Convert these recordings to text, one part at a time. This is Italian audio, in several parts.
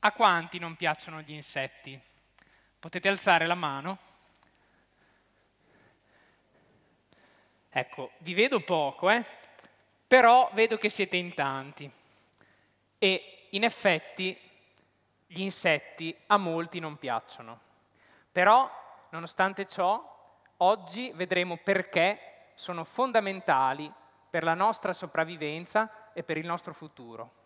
A quanti non piacciono gli insetti? Potete alzare la mano? Ecco, vi vedo poco, eh? però vedo che siete in tanti. E in effetti gli insetti a molti non piacciono. Però, nonostante ciò, oggi vedremo perché sono fondamentali per la nostra sopravvivenza e per il nostro futuro.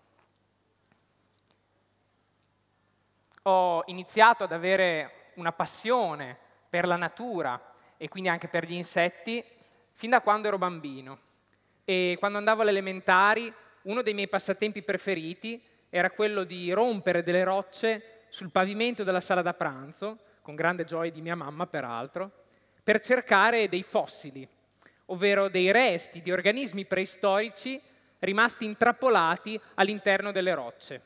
ho iniziato ad avere una passione per la natura e quindi anche per gli insetti fin da quando ero bambino. E quando andavo alle elementari, uno dei miei passatempi preferiti era quello di rompere delle rocce sul pavimento della sala da pranzo, con grande gioia di mia mamma peraltro, per cercare dei fossili, ovvero dei resti di organismi preistorici rimasti intrappolati all'interno delle rocce.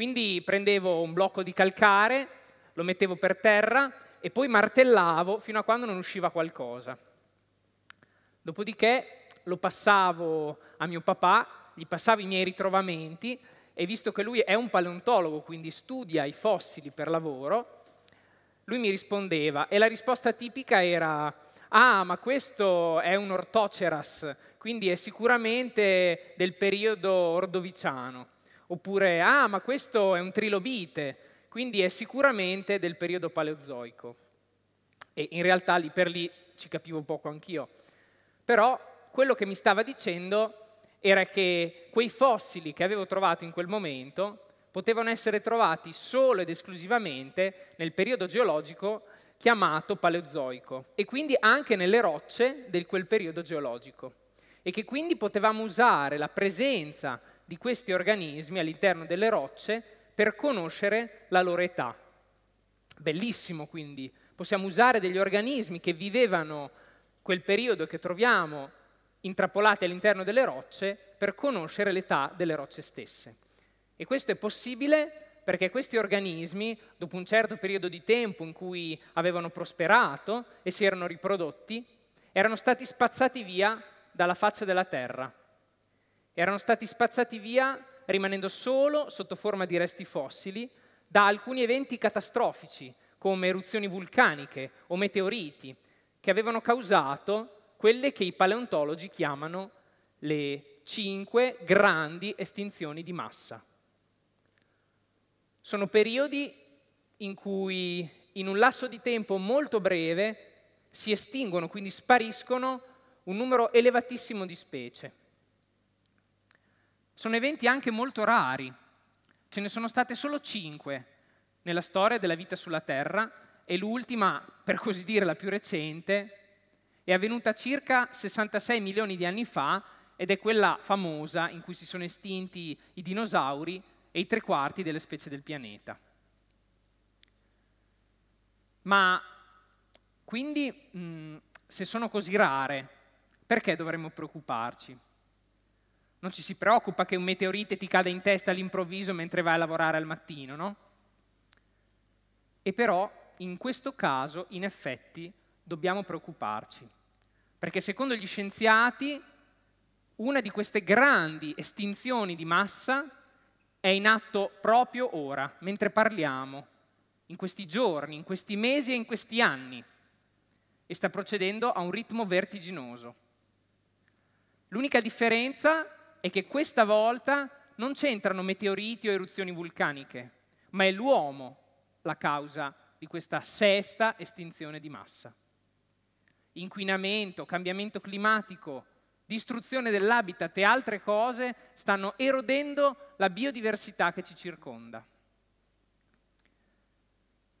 Quindi prendevo un blocco di calcare, lo mettevo per terra e poi martellavo fino a quando non usciva qualcosa. Dopodiché lo passavo a mio papà, gli passavo i miei ritrovamenti e visto che lui è un paleontologo, quindi studia i fossili per lavoro, lui mi rispondeva e la risposta tipica era ah ma questo è un ortoceras, quindi è sicuramente del periodo ordoviciano. Oppure, ah, ma questo è un trilobite, quindi è sicuramente del periodo paleozoico. E in realtà lì per lì ci capivo poco anch'io. Però quello che mi stava dicendo era che quei fossili che avevo trovato in quel momento potevano essere trovati solo ed esclusivamente nel periodo geologico chiamato paleozoico e quindi anche nelle rocce di quel periodo geologico e che quindi potevamo usare la presenza di questi organismi all'interno delle rocce per conoscere la loro età. Bellissimo quindi, possiamo usare degli organismi che vivevano quel periodo che troviamo intrappolati all'interno delle rocce per conoscere l'età delle rocce stesse. E questo è possibile perché questi organismi, dopo un certo periodo di tempo in cui avevano prosperato e si erano riprodotti, erano stati spazzati via dalla faccia della Terra erano stati spazzati via rimanendo solo sotto forma di resti fossili da alcuni eventi catastrofici come eruzioni vulcaniche o meteoriti che avevano causato quelle che i paleontologi chiamano le cinque grandi estinzioni di massa. Sono periodi in cui in un lasso di tempo molto breve si estinguono, quindi spariscono, un numero elevatissimo di specie. Sono eventi anche molto rari. Ce ne sono state solo cinque nella storia della vita sulla Terra e l'ultima, per così dire la più recente, è avvenuta circa 66 milioni di anni fa ed è quella famosa in cui si sono estinti i dinosauri e i tre quarti delle specie del pianeta. Ma quindi, mh, mm, se sono così rare, perché dovremmo preoccuparci? Non ci si preoccupa che un meteorite ti cada in testa all'improvviso mentre vai a lavorare al mattino, no? E però in questo caso, in effetti, dobbiamo preoccuparci, perché secondo gli scienziati una di queste grandi estinzioni di massa è in atto proprio ora, mentre parliamo, in questi giorni, in questi mesi e in questi anni, e sta procedendo a un ritmo vertiginoso. L'unica differenza è che questa volta non c'entrano meteoriti o eruzioni vulcaniche, ma è l'uomo la causa di questa sesta estinzione di massa. Inquinamento, cambiamento climatico, distruzione dell'habitat e altre cose stanno erodendo la biodiversità che ci circonda.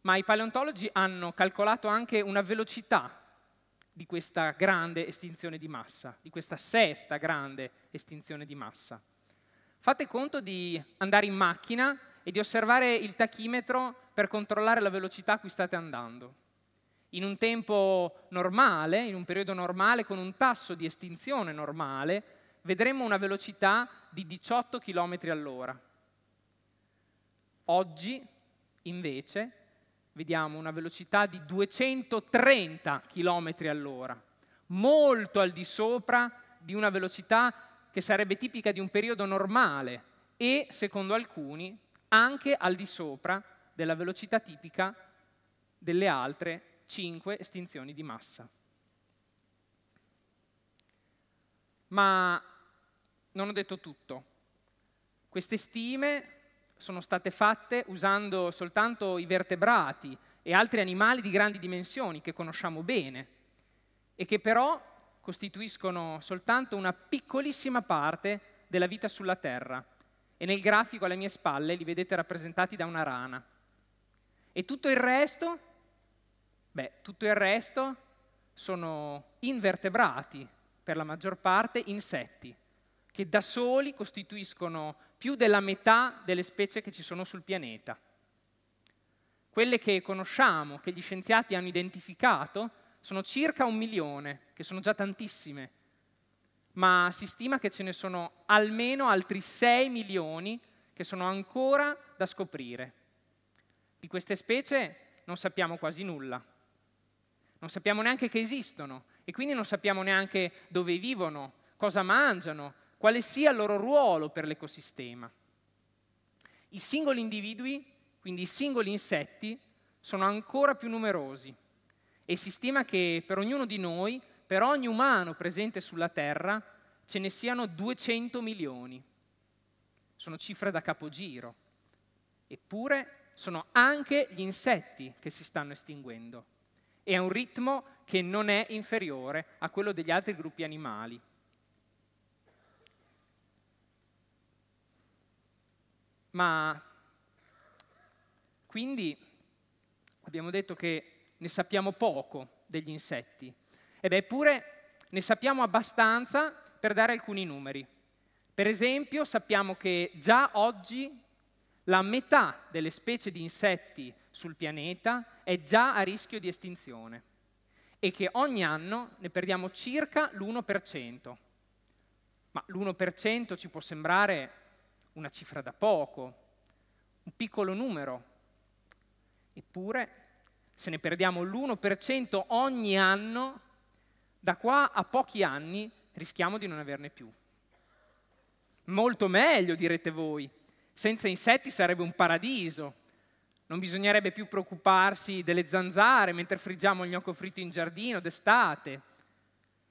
Ma i paleontologi hanno calcolato anche una velocità di questa grande estinzione di massa, di questa sesta grande estinzione di massa. Fate conto di andare in macchina e di osservare il tachimetro per controllare la velocità a cui state andando. In un tempo normale, in un periodo normale, con un tasso di estinzione normale, vedremo una velocità di 18 km all'ora. Oggi, invece, vediamo una velocità di 230 km all'ora, molto al di sopra di una velocità che sarebbe tipica di un periodo normale e, secondo alcuni, anche al di sopra della velocità tipica delle altre 5 estinzioni di massa. Ma non ho detto tutto. Queste stime sono state fatte usando soltanto i vertebrati e altri animali di grandi dimensioni che conosciamo bene e che però costituiscono soltanto una piccolissima parte della vita sulla Terra. E nel grafico alle mie spalle li vedete rappresentati da una rana. E tutto il resto? Beh, tutto il resto sono invertebrati, per la maggior parte insetti, che da soli costituiscono più della metà delle specie che ci sono sul pianeta. Quelle che conosciamo, che gli scienziati hanno identificato, sono circa un milione, che sono già tantissime, ma si stima che ce ne sono almeno altri 6 milioni che sono ancora da scoprire. Di queste specie non sappiamo quasi nulla, non sappiamo neanche che esistono e quindi non sappiamo neanche dove vivono, cosa mangiano, quale sia il loro ruolo per l'ecosistema. I singoli individui, quindi i singoli insetti, sono ancora più numerosi e si stima che per ognuno di noi, per ogni umano presente sulla Terra, ce ne siano 200 milioni. Sono cifre da capogiro. Eppure sono anche gli insetti che si stanno estinguendo e a un ritmo che non è inferiore a quello degli altri gruppi animali. Ma quindi abbiamo detto che ne sappiamo poco degli insetti, ed eppure ne sappiamo abbastanza per dare alcuni numeri. Per esempio sappiamo che già oggi la metà delle specie di insetti sul pianeta è già a rischio di estinzione e che ogni anno ne perdiamo circa l'1%. Ma l'1% ci può sembrare una cifra da poco, un piccolo numero. Eppure, se ne perdiamo l'1% ogni anno, da qua a pochi anni rischiamo di non averne più. Molto meglio, direte voi. Senza insetti sarebbe un paradiso. Non bisognerebbe più preoccuparsi delle zanzare mentre friggiamo il gnocco fritto in giardino d'estate.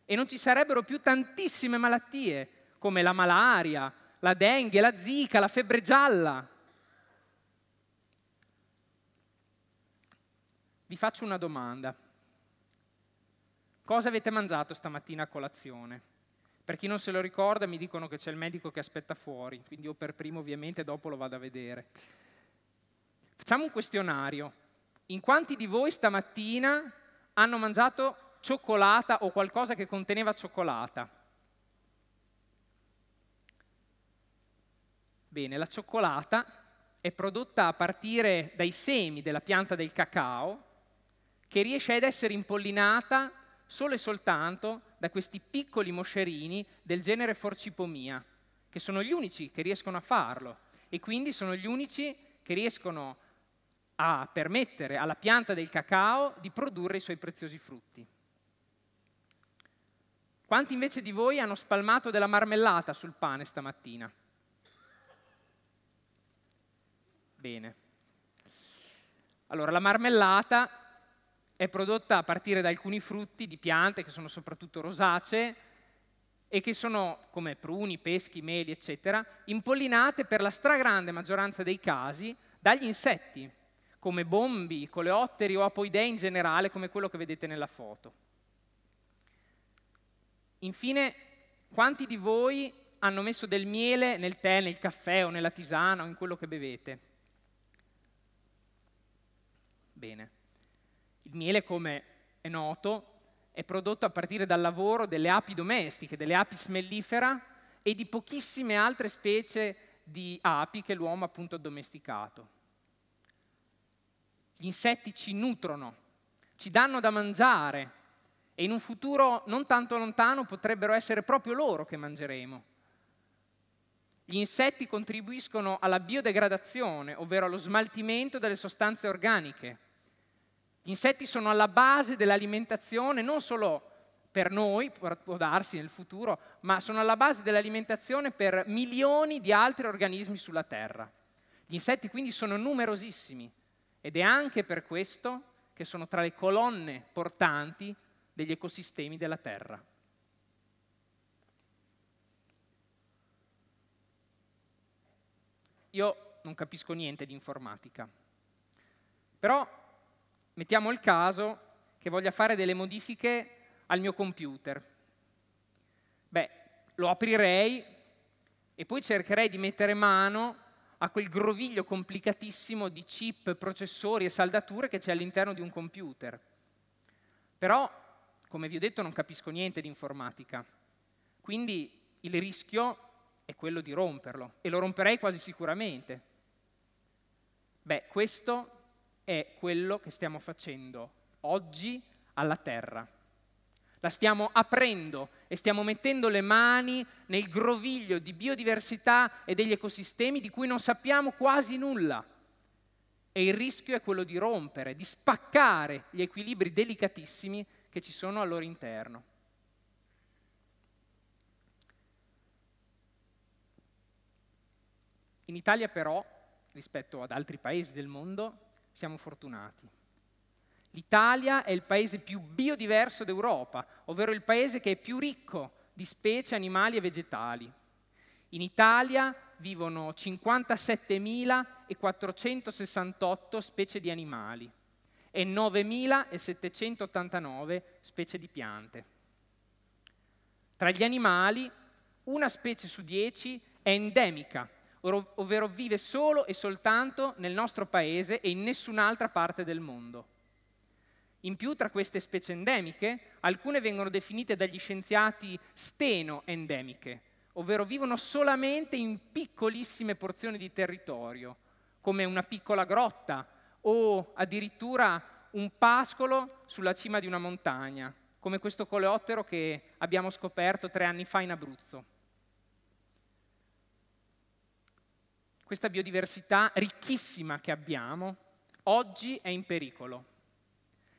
E non ci sarebbero più tantissime malattie, come la malaria, la dengue, la zika, la febbre gialla. Vi faccio una domanda. Cosa avete mangiato stamattina a colazione? Per chi non se lo ricorda mi dicono che c'è il medico che aspetta fuori, quindi io per primo ovviamente dopo lo vado a vedere. Facciamo un questionario. In quanti di voi stamattina hanno mangiato cioccolata o qualcosa che conteneva cioccolata? Bene, la cioccolata è prodotta a partire dai semi della pianta del cacao che riesce ad essere impollinata solo e soltanto da questi piccoli moscerini del genere Forcipomia, che sono gli unici che riescono a farlo e quindi sono gli unici che riescono a permettere alla pianta del cacao di produrre i suoi preziosi frutti. Quanti invece di voi hanno spalmato della marmellata sul pane stamattina? Bene. Allora, la marmellata è prodotta a partire da alcuni frutti di piante che sono soprattutto rosacee e che sono, come pruni, peschi, meli, eccetera, impollinate per la stragrande maggioranza dei casi dagli insetti, come bombi, coleotteri o apoidei in generale, come quello che vedete nella foto. Infine, quanti di voi hanno messo del miele nel tè, nel caffè o nella tisana o in quello che bevete? bene. Il miele, come è noto, è prodotto a partire dal lavoro delle api domestiche, delle api smellifera e di pochissime altre specie di api che l'uomo appunto ha domesticato. Gli insetti ci nutrono, ci danno da mangiare e in un futuro non tanto lontano potrebbero essere proprio loro che mangeremo. Gli insetti contribuiscono alla biodegradazione, ovvero allo smaltimento delle sostanze organiche gli insetti sono alla base dell'alimentazione non solo per noi, può darsi nel futuro, ma sono alla base dell'alimentazione per milioni di altri organismi sulla Terra. Gli insetti quindi sono numerosissimi ed è anche per questo che sono tra le colonne portanti degli ecosistemi della Terra. Io non capisco niente di informatica, però Mettiamo il caso che voglia fare delle modifiche al mio computer. Beh, lo aprirei e poi cercherei di mettere mano a quel groviglio complicatissimo di chip, processori e saldature che c'è all'interno di un computer. Però, come vi ho detto, non capisco niente di informatica. Quindi il rischio è quello di romperlo e lo romperei quasi sicuramente. Beh, questo è quello che stiamo facendo oggi alla terra. La stiamo aprendo e stiamo mettendo le mani nel groviglio di biodiversità e degli ecosistemi di cui non sappiamo quasi nulla. E il rischio è quello di rompere, di spaccare gli equilibri delicatissimi che ci sono al loro interno. In Italia però, rispetto ad altri paesi del mondo, siamo fortunati. L'Italia è il paese più biodiverso d'Europa, ovvero il paese che è più ricco di specie animali e vegetali. In Italia vivono 57.468 specie di animali e 9.789 specie di piante. Tra gli animali, una specie su dieci è endemica ovvero vive solo e soltanto nel nostro paese e in nessun'altra parte del mondo. In più, tra queste specie endemiche, alcune vengono definite dagli scienziati steno-endemiche, ovvero vivono solamente in piccolissime porzioni di territorio, come una piccola grotta o addirittura un pascolo sulla cima di una montagna, come questo coleottero che abbiamo scoperto tre anni fa in Abruzzo. questa biodiversità ricchissima che abbiamo oggi è in pericolo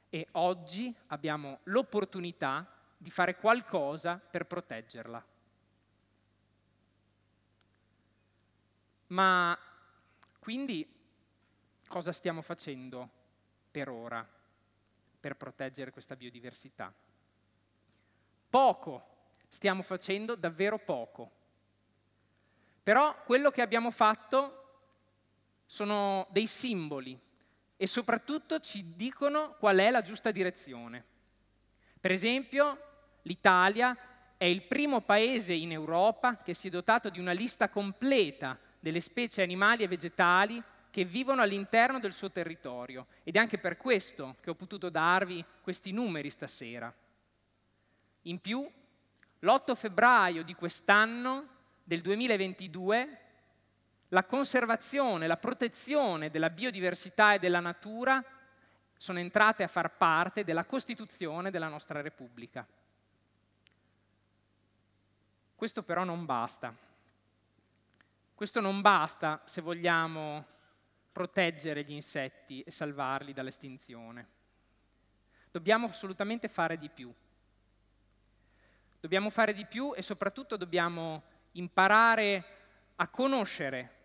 e oggi abbiamo l'opportunità di fare qualcosa per proteggerla. Ma quindi cosa stiamo facendo per ora per proteggere questa biodiversità? Poco, stiamo facendo davvero poco. Però quello che abbiamo fatto sono dei simboli e soprattutto ci dicono qual è la giusta direzione. Per esempio, l'Italia è il primo paese in Europa che si è dotato di una lista completa delle specie animali e vegetali che vivono all'interno del suo territorio ed è anche per questo che ho potuto darvi questi numeri stasera. In più, l'8 febbraio di quest'anno del 2022 la conservazione, la protezione della biodiversità e della natura sono entrate a far parte della Costituzione della nostra Repubblica. Questo però non basta. Questo non basta se vogliamo proteggere gli insetti e salvarli dall'estinzione. Dobbiamo assolutamente fare di più. Dobbiamo fare di più e soprattutto dobbiamo imparare a conoscere,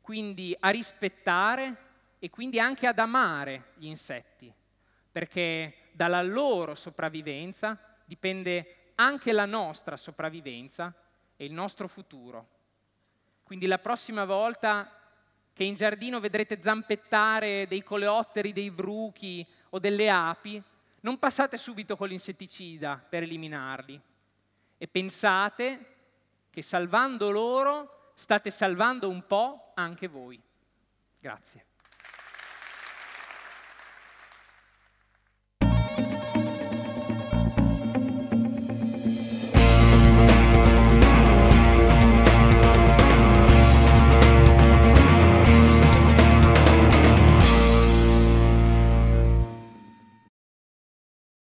quindi a rispettare e quindi anche ad amare gli insetti, perché dalla loro sopravvivenza dipende anche la nostra sopravvivenza e il nostro futuro. Quindi la prossima volta che in giardino vedrete zampettare dei coleotteri, dei bruchi o delle api, non passate subito con l'insetticida per eliminarli e pensate che salvando loro state salvando un po' anche voi. Grazie.